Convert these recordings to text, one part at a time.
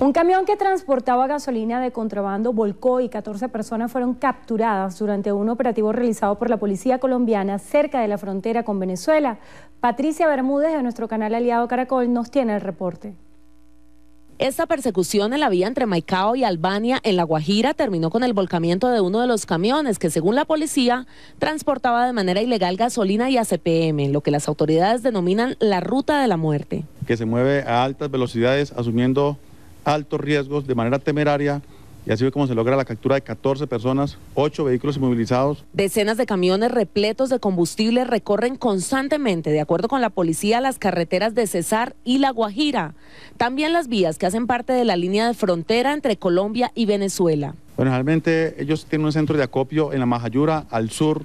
Un camión que transportaba gasolina de contrabando volcó y 14 personas fueron capturadas durante un operativo realizado por la policía colombiana cerca de la frontera con Venezuela. Patricia Bermúdez de nuestro canal aliado Caracol nos tiene el reporte. Esta persecución en la vía entre Maicao y Albania en La Guajira terminó con el volcamiento de uno de los camiones que, según la policía, transportaba de manera ilegal gasolina y ACPM, lo que las autoridades denominan la ruta de la muerte. Que se mueve a altas velocidades asumiendo altos riesgos de manera temeraria y así es como se logra la captura de 14 personas, 8 vehículos inmovilizados. Decenas de camiones repletos de combustible recorren constantemente, de acuerdo con la policía, las carreteras de Cesar y La Guajira. También las vías que hacen parte de la línea de frontera entre Colombia y Venezuela. Bueno, realmente ellos tienen un centro de acopio en la Majayura, al sur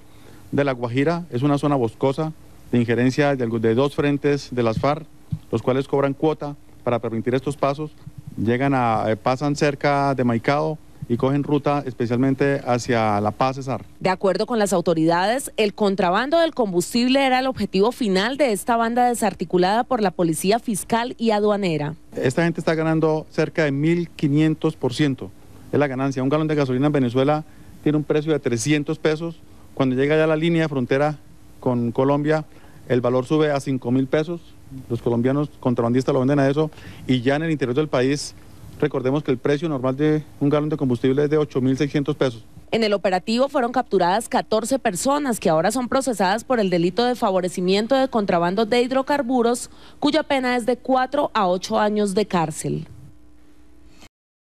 de La Guajira. Es una zona boscosa de injerencia de dos frentes de las FARC, los cuales cobran cuota para permitir estos pasos llegan a, eh, pasan cerca de Maicao, y cogen ruta especialmente hacia La Paz, Cesar. De acuerdo con las autoridades, el contrabando del combustible era el objetivo final de esta banda desarticulada por la policía fiscal y aduanera. Esta gente está ganando cerca de 1.500%, es la ganancia. Un galón de gasolina en Venezuela tiene un precio de 300 pesos. Cuando llega ya la línea de frontera con Colombia, el valor sube a 5.000 pesos los colombianos contrabandistas lo venden a eso, y ya en el interior del país, recordemos que el precio normal de un galón de combustible es de 8.600 pesos. En el operativo fueron capturadas 14 personas que ahora son procesadas por el delito de favorecimiento de contrabando de hidrocarburos, cuya pena es de 4 a 8 años de cárcel.